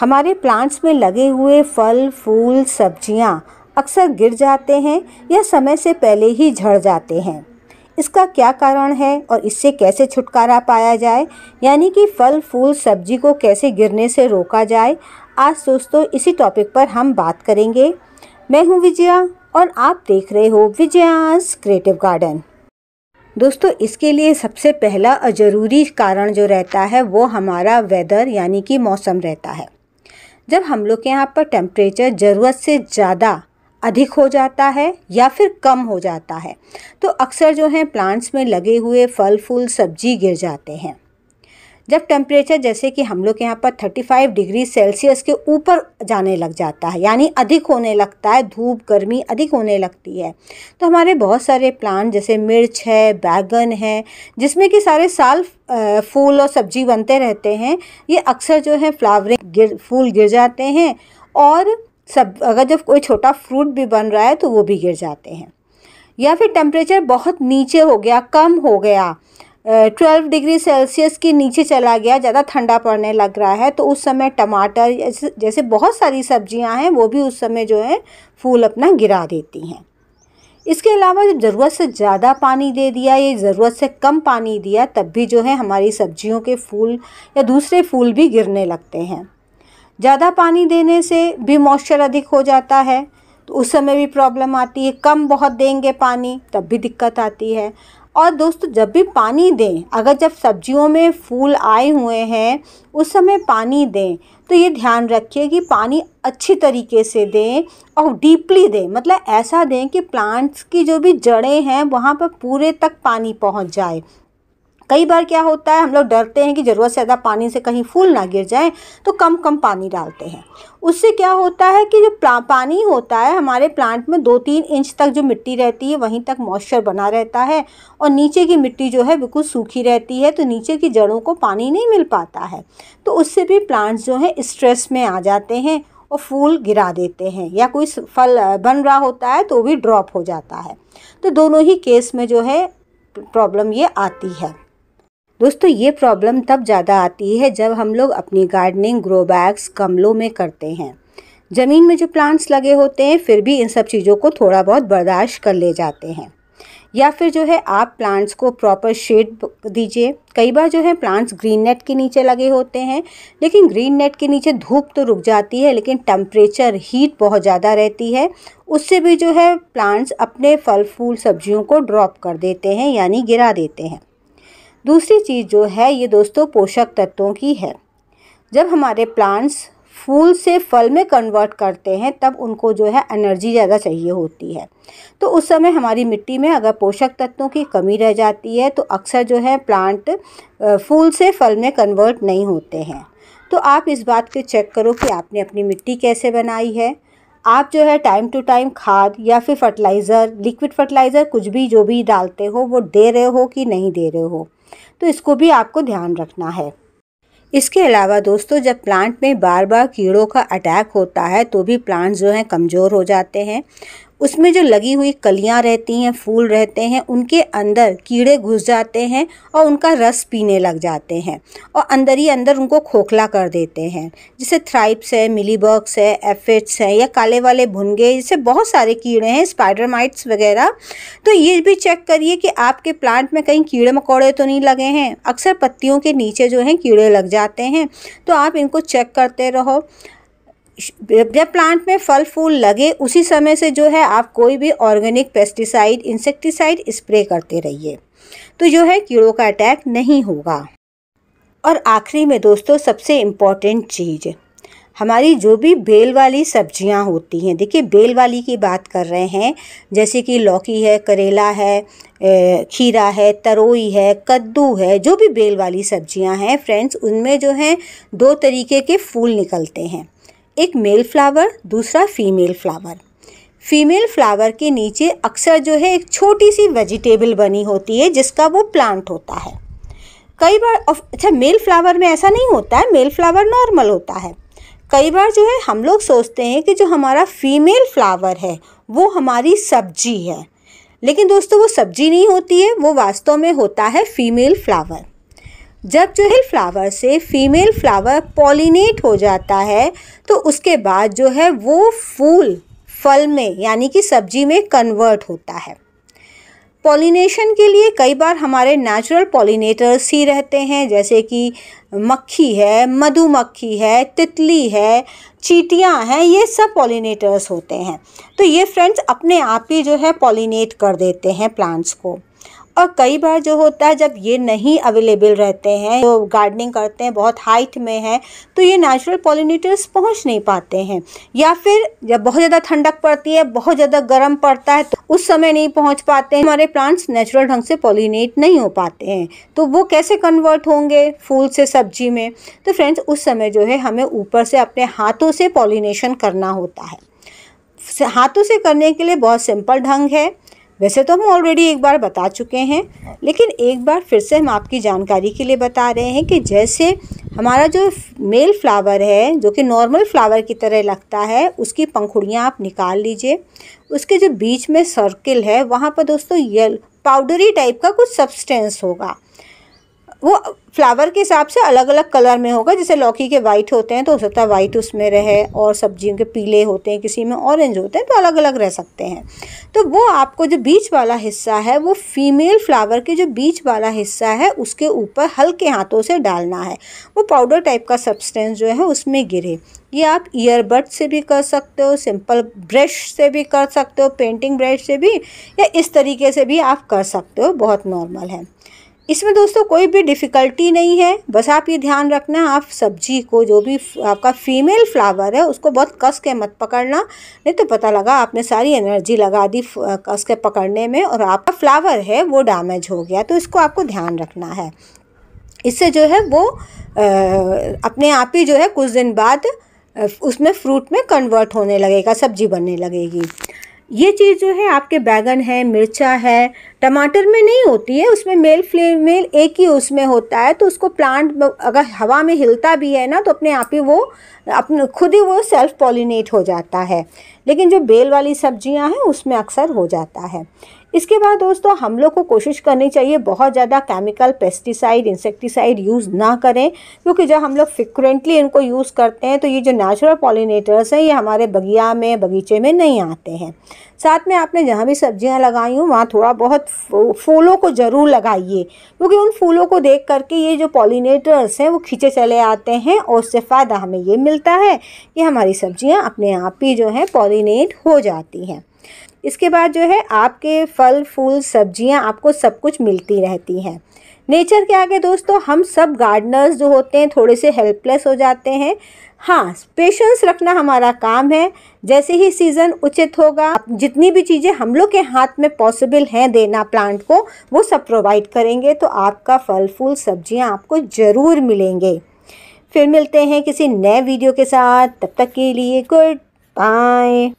हमारे प्लांट्स में लगे हुए फल फूल सब्जियां अक्सर गिर जाते हैं या समय से पहले ही झड़ जाते हैं इसका क्या कारण है और इससे कैसे छुटकारा पाया जाए यानी कि फल फूल सब्जी को कैसे गिरने से रोका जाए आज दोस्तों इसी टॉपिक पर हम बात करेंगे मैं हूं विजया और आप देख रहे हो विजयास क्रिएटिव गार्डन दोस्तों इसके लिए सबसे पहला ज़रूरी कारण जो रहता है वो हमारा वेदर यानी कि मौसम रहता है जब हम लोग के यहाँ पर टेम्परेचर ज़रूरत से ज़्यादा अधिक हो जाता है या फिर कम हो जाता है तो अक्सर जो है प्लांट्स में लगे हुए फल फूल सब्जी गिर जाते हैं जब टेम्परेचर जैसे कि हम लोग के यहाँ पर 35 डिग्री सेल्सियस के ऊपर जाने लग जाता है यानी अधिक होने लगता है धूप गर्मी अधिक होने लगती है तो हमारे बहुत सारे प्लांट जैसे मिर्च है बैगन है जिसमें कि सारे साल फूल और सब्जी बनते रहते हैं ये अक्सर जो है फ्लावरिंग गिर फूल गिर जाते हैं और सब अगर जब कोई छोटा फ्रूट भी बन रहा है तो वो भी गिर जाते हैं या फिर टेम्परेचर बहुत नीचे हो गया कम हो गया ट्वेल्व डिग्री सेल्सियस के नीचे चला गया ज़्यादा ठंडा पड़ने लग रहा है तो उस समय टमाटर जैसे जैसे बहुत सारी सब्जियां हैं वो भी उस समय जो है फूल अपना गिरा देती हैं इसके अलावा जब ज़रूरत से ज़्यादा पानी दे दिया या ज़रूरत से कम पानी दिया तब भी जो है हमारी सब्जियों के फूल या दूसरे फूल भी गिरने लगते हैं ज़्यादा पानी देने से भी मॉइस्चर अधिक हो जाता है तो उस समय भी प्रॉब्लम आती है कम बहुत देंगे पानी तब भी दिक्कत आती है और दोस्तों जब भी पानी दें अगर जब सब्जियों में फूल आए हुए हैं उस समय पानी दें तो ये ध्यान रखिए कि पानी अच्छी तरीके से दें और डीपली दें मतलब ऐसा दें कि प्लांट्स की जो भी जड़ें हैं वहाँ पर पूरे तक पानी पहुँच जाए कई बार क्या होता है हम लोग डरते हैं कि ज़रूरत से ज़्यादा पानी से कहीं फूल ना गिर जाए तो कम कम पानी डालते हैं उससे क्या होता है कि जो पानी होता है हमारे प्लांट में दो तीन इंच तक जो मिट्टी रहती है वहीं तक मॉइस्चर बना रहता है और नीचे की मिट्टी जो है बिल्कुल सूखी रहती है तो नीचे की जड़ों को पानी नहीं मिल पाता है तो उससे भी प्लांट्स जो हैं स्ट्रेस में आ जाते हैं और फूल गिरा देते हैं या कोई फल बन रहा होता है तो भी ड्रॉप हो जाता है तो दोनों ही केस में जो है प्रॉब्लम ये आती है दोस्तों ये प्रॉब्लम तब ज़्यादा आती है जब हम लोग अपनी गार्डनिंग ग्रो बैग्स गमलों में करते हैं ज़मीन में जो प्लांट्स लगे होते हैं फिर भी इन सब चीज़ों को थोड़ा बहुत बर्दाश्त कर ले जाते हैं या फिर जो है आप प्लांट्स को प्रॉपर शेड दीजिए कई बार जो है प्लांट्स ग्रीन नेट के नीचे लगे होते हैं लेकिन ग्रीन नेट के नीचे धूप तो रुक जाती है लेकिन टम्परेचर हीट बहुत ज़्यादा रहती है उससे भी जो है प्लांट्स अपने फल फूल सब्जियों को ड्रॉप कर देते हैं यानी गिरा देते हैं दूसरी चीज़ जो है ये दोस्तों पोषक तत्वों की है जब हमारे प्लांट्स फूल से फल में कन्वर्ट करते हैं तब उनको जो है एनर्जी ज़्यादा चाहिए होती है तो उस समय हमारी मिट्टी में अगर पोषक तत्वों की कमी रह जाती है तो अक्सर जो है प्लांट फूल से फल में कन्वर्ट नहीं होते हैं तो आप इस बात के चेक करो कि आपने अपनी मिट्टी कैसे बनाई है आप जो है टाइम टू टाइम खाद या फिर फर्टिलाइज़र लिक्विड फर्टिलाइज़र कुछ भी जो भी डालते हो वो दे रहे हो कि नहीं दे रहे हो तो इसको भी आपको ध्यान रखना है इसके अलावा दोस्तों जब प्लांट में बार बार कीड़ों का अटैक होता है तो भी प्लांट जो हैं कमज़ोर हो जाते हैं उसमें जो लगी हुई कलियाँ रहती हैं फूल रहते हैं उनके अंदर कीड़े घुस जाते हैं और उनका रस पीने लग जाते हैं और अंदर ही अंदर उनको खोखला कर देते हैं जैसे थ्राइप्स है मिलीबर्ग्स है एफिट्स हैं या काले वाले भुनगे जैसे बहुत सारे कीड़े हैं स्पाइडर माइट्स वगैरह तो ये भी चेक करिए कि आपके प्लांट में कहीं कीड़े मकोड़े तो नहीं लगे हैं अक्सर पत्तियों के नीचे जो हैं कीड़े लग जाते हैं तो आप इनको चेक करते रहो जब प्लांट में फल फूल लगे उसी समय से जो है आप कोई भी ऑर्गेनिक पेस्टिसाइड इंसेक्टिसाइड स्प्रे करते रहिए तो जो है कीड़ों का अटैक नहीं होगा और आखिरी में दोस्तों सबसे इम्पॉर्टेंट चीज़ हमारी जो भी बेल वाली सब्जियां होती हैं देखिए बेल वाली की बात कर रहे हैं जैसे कि लौकी है करेला है खीरा है तरोई है कद्दू है जो भी बेल वाली सब्जियां हैं फ्रेंड्स उनमें जो हैं दो तरीके के फूल निकलते हैं एक मेल फ्लावर दूसरा फीमेल फ्लावर फीमेल फ्लावर के नीचे अक्सर जो है एक छोटी सी वेजिटेबल बनी होती है जिसका वो प्लांट होता है कई बार अच्छा मेल फ्लावर में ऐसा नहीं होता है मेल फ्लावर नॉर्मल होता है कई बार जो है हम लोग सोचते हैं कि जो हमारा फीमेल फ्लावर है वो हमारी सब्जी है लेकिन दोस्तों वो सब्जी नहीं होती है वो वास्तव में होता है फीमेल फ्लावर जब जो है फ्लावर से फीमेल फ्लावर पॉलिनेट हो जाता है तो उसके बाद जो है वो फूल फल में यानी कि सब्जी में कन्वर्ट होता है पॉलिनेशन के लिए कई बार हमारे नेचुरल पॉलिनेटर्स ही रहते हैं जैसे कि मक्खी है मधुमक्खी है तितली है चीटियाँ हैं ये सब पॉलिनेटर्स होते हैं तो ये फ्रेंड्स अपने आप ही जो है पॉलिनेट कर देते हैं प्लांट्स को और कई बार जो होता है जब ये नहीं अवेलेबल रहते हैं जो गार्डनिंग करते हैं बहुत हाइट में है तो ये नेचुरल पॉलिनेटर्स पहुंच नहीं पाते हैं या फिर जब बहुत ज़्यादा ठंडक पड़ती है बहुत ज़्यादा गर्म पड़ता है तो उस समय नहीं पहुंच पाते हैं हमारे प्लांट्स नेचुरल ढंग से पॉलिनेट नहीं हो पाते हैं तो वो कैसे कन्वर्ट होंगे फूल से सब्जी में तो फ्रेंड्स उस समय जो है हमें ऊपर से अपने हाथों से पॉलिनेशन करना होता है हाथों से करने के लिए बहुत सिंपल ढंग है वैसे तो हम ऑलरेडी एक बार बता चुके हैं लेकिन एक बार फिर से हम आपकी जानकारी के लिए बता रहे हैं कि जैसे हमारा जो मेल फ्लावर है जो कि नॉर्मल फ्लावर की तरह लगता है उसकी पंखुड़ियाँ आप निकाल लीजिए उसके जो बीच में सर्किल है वहाँ पर दोस्तों यल पाउडरी टाइप का कुछ सब्सटेंस होगा वो फ्लावर के हिसाब से अलग अलग कलर में होगा जैसे लौकी के वाइट होते हैं तो हो सकता है वाइट उसमें रहे और सब्जियों के पीले होते हैं किसी में ऑरेंज होते हैं तो अलग अलग रह सकते हैं तो वो आपको जो बीच वाला हिस्सा है वो फीमेल फ्लावर के जो बीच वाला हिस्सा है उसके ऊपर हल्के हाथों से डालना है वो पाउडर टाइप का सब्सटेंस जो है उसमें गिरे ये आप ईयरबड से भी कर सकते हो सिंपल ब्रश से भी कर सकते हो पेंटिंग ब्रश से भी या इस तरीके से भी आप कर सकते हो बहुत नॉर्मल है इसमें दोस्तों कोई भी डिफ़िकल्टी नहीं है बस आप ये ध्यान रखना आप सब्जी को जो भी आपका फीमेल फ्लावर है उसको बहुत कस के मत पकड़ना नहीं तो पता लगा आपने सारी एनर्जी लगा दी कस के पकड़ने में और आपका फ्लावर है वो डैमेज हो गया तो इसको आपको ध्यान रखना है इससे जो है वो आ, अपने आप ही जो है कुछ दिन बाद उसमें फ्रूट में कन्वर्ट होने लगेगा सब्जी बनने लगेगी ये चीज़ जो है आपके बैगन है मिर्चा है टमाटर में नहीं होती है उसमें मेल फ्लेमेल एक ही उसमें होता है तो उसको प्लांट अगर हवा में हिलता भी है ना तो अपने आप ही वो अपने खुद ही वो सेल्फ पॉलिनेट हो जाता है लेकिन जो बेल वाली सब्जियां हैं उसमें अक्सर हो जाता है इसके बाद दोस्तों हम लोग को कोशिश करनी चाहिए बहुत ज़्यादा केमिकल पेस्टिसाइड इंसेक्टिसाइड यूज़ ना करें क्योंकि जब हम लोग फ्रिक्वेंटली इनको यूज़ करते हैं तो ये जो नेचुरल पॉलिनेटर्स हैं ये हमारे बगिया में बगीचे में नहीं आते हैं साथ में आपने जहाँ भी सब्जियाँ लगाई हूँ वहाँ थोड़ा बहुत फूलों को ज़रूर लगाइए क्योंकि उन फूलों को देख करके ये जो पॉलिनेटर्स हैं वो खींचे चले आते हैं और उससे फ़ायदा हमें ये मिलता है कि हमारी सब्जियाँ अपने आप ही जो हैं पॉलिनेट हो जाती हैं इसके बाद जो है आपके फल फूल सब्जियां आपको सब कुछ मिलती रहती हैं नेचर के आगे दोस्तों हम सब गार्डनर्स जो होते हैं थोड़े से हेल्पलेस हो जाते हैं हाँ पेशेंस रखना हमारा काम है जैसे ही सीज़न उचित होगा जितनी भी चीज़ें हम लोग के हाथ में पॉसिबल हैं देना प्लांट को वो सब प्रोवाइड करेंगे तो आपका फल फूल सब्जियाँ आपको ज़रूर मिलेंगे फिर मिलते हैं किसी नए वीडियो के साथ तब तक के लिए गुड बाय